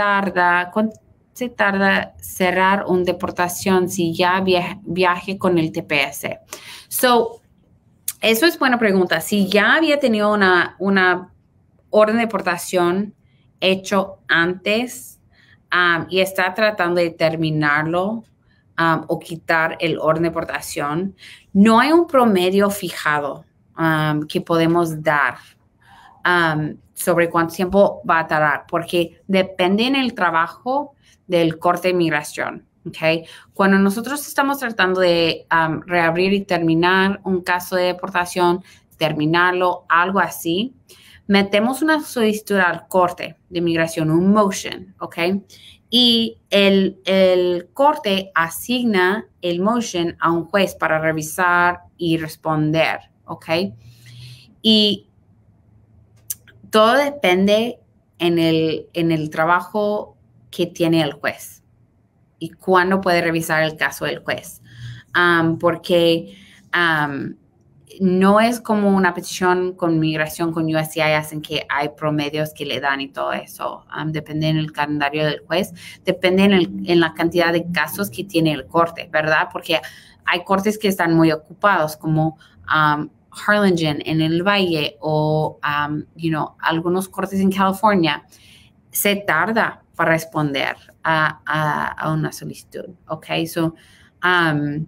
tarda, cuánto se tarda cerrar una deportación si ya viaje, viaje con el TPS? So, eso es buena pregunta. Si ya había tenido una, una orden de deportación hecho antes um, y está tratando de terminarlo um, o quitar el orden de deportación, no hay un promedio fijado um, que podemos dar sobre cuánto tiempo va a tardar, porque depende en el trabajo del corte de migración. Okay. Cuando nosotros estamos tratando de reabrir y terminar un caso de deportación, terminarlo, algo así, metemos una solicitud al corte de migración, un motion, ¿ok? Y el, el, corte asigna el motion a un juez para revisar y responder, ¿ok? Y todo depende en el, en el trabajo que tiene el juez y cuándo puede revisar el caso del juez. porque no es como una petición con migración con USCIS hacen que hay promedios que le dan y todo eso. depende en el calendario del juez, depende en, el, la cantidad de casos que tiene el corte, ¿verdad? Porque hay cortes que están muy ocupados, como Harlingen en el valle o um, you know, algunos cortes en California, se tarda para responder a, una solicitud. Ok, so um,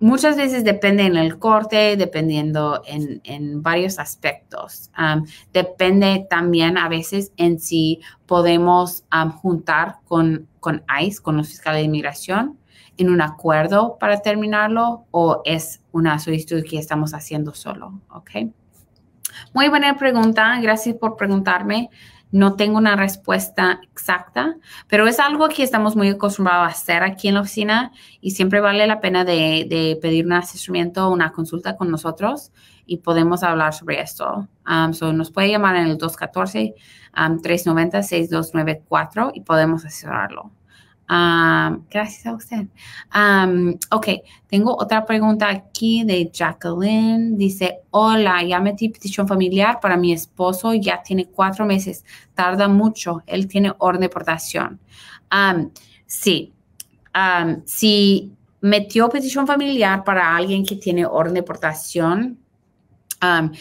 muchas veces depende en el corte, dependiendo en, varios aspectos. Um, depende también a veces en si podemos um, juntar con, con ICE, con los fiscales de inmigración en un acuerdo para terminarlo o es una solicitud que estamos haciendo solo, ¿ok? Muy buena pregunta, gracias por preguntarme. No tengo una respuesta exacta, pero es algo que estamos muy acostumbrados a hacer aquí en la oficina y siempre vale la pena de, pedir un asesoramiento, una consulta con nosotros y podemos hablar sobre esto. Um, nos puede llamar en el 214-390-6294 um, y podemos asesorarlo gracias a usted. Um, ok, tengo otra pregunta aquí de Jacqueline. Dice, hola, ya metí petición familiar para mi esposo, ya tiene cuatro meses, tarda mucho, él tiene orden de deportación. sí, si metió petición familiar para alguien que tiene orden de deportación,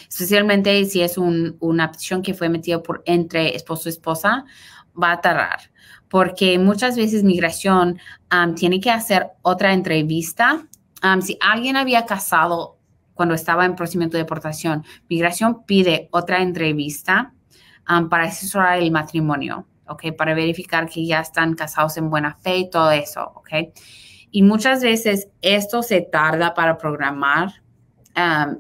especialmente si es una petición que fue metida por entre esposo y esposa, va a tardar, porque muchas veces migración tiene que hacer otra entrevista. si alguien había casado cuando estaba en procedimiento de deportación, migración pide otra entrevista para asesorar el matrimonio, ¿ok? Para verificar que ya están casados en buena fe y todo eso, ¿ok? Y muchas veces esto se tarda para programar.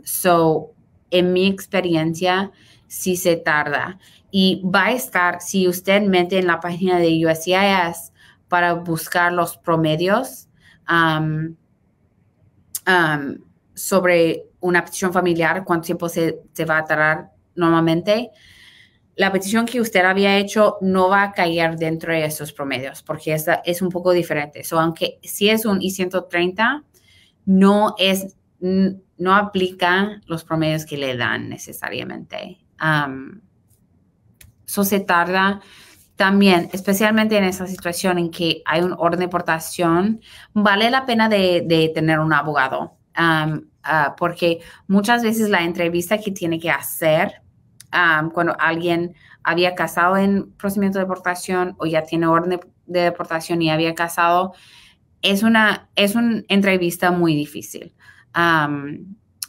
so, en mi experiencia, sí se tarda. Y va a estar, si usted mete en la página de USCIS para buscar los promedios sobre una petición familiar, cuánto tiempo se, va a tardar normalmente, la petición que usted había hecho no va a caer dentro de esos promedios porque es, es un poco diferente. So, aunque si es un I-130, no es no aplica los promedios que le dan necesariamente. Um, eso se tarda también, especialmente en esa situación en que hay un orden de deportación, vale la pena de, tener un abogado, ah, porque muchas veces la entrevista que tiene que hacer cuando alguien había casado en procedimiento de deportación o ya tiene orden de, de deportación y había casado, es una, es una entrevista muy difícil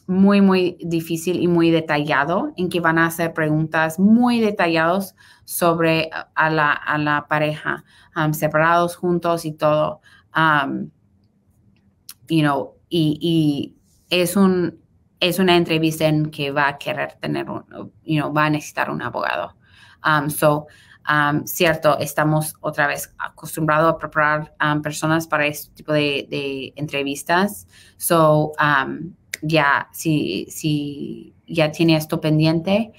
muy, muy difícil y muy detallado, en que van a hacer preguntas muy detallados sobre a la, pareja, separados, juntos y todo. you y, es, un, es una entrevista en que va a querer tener, un, you va a necesitar un abogado. so, cierto, estamos otra vez acostumbrados a preparar personas para este tipo de, entrevistas. So, ya, si, ya tiene esto pendiente,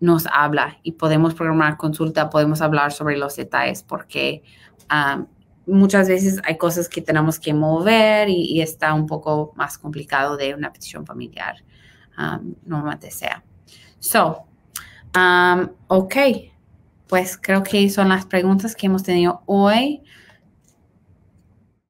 nos habla y podemos programar consulta, podemos hablar sobre los detalles porque muchas veces hay cosas que tenemos que mover y, está un poco más complicado de una petición familiar, normalmente sea. So, Um, ok, pues creo que son las preguntas que hemos tenido hoy.